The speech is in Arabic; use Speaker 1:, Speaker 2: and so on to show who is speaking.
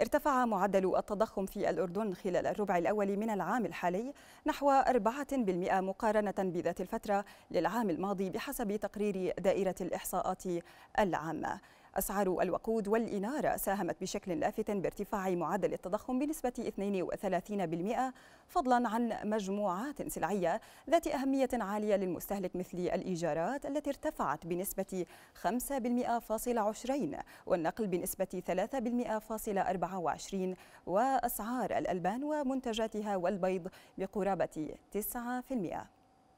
Speaker 1: ارتفع معدل التضخم في الأردن خلال الربع الأول من العام الحالي نحو 4% مقارنة بذات الفترة للعام الماضي بحسب تقرير دائرة الإحصاءات العامة أسعار الوقود والإنارة ساهمت بشكل لافت بارتفاع معدل التضخم بنسبة 32% فضلا عن مجموعات سلعية ذات أهمية عالية للمستهلك مثل الإيجارات التي ارتفعت بنسبة 5.20 والنقل بنسبة 3.24 وأسعار الألبان ومنتجاتها والبيض بقرابة 9%.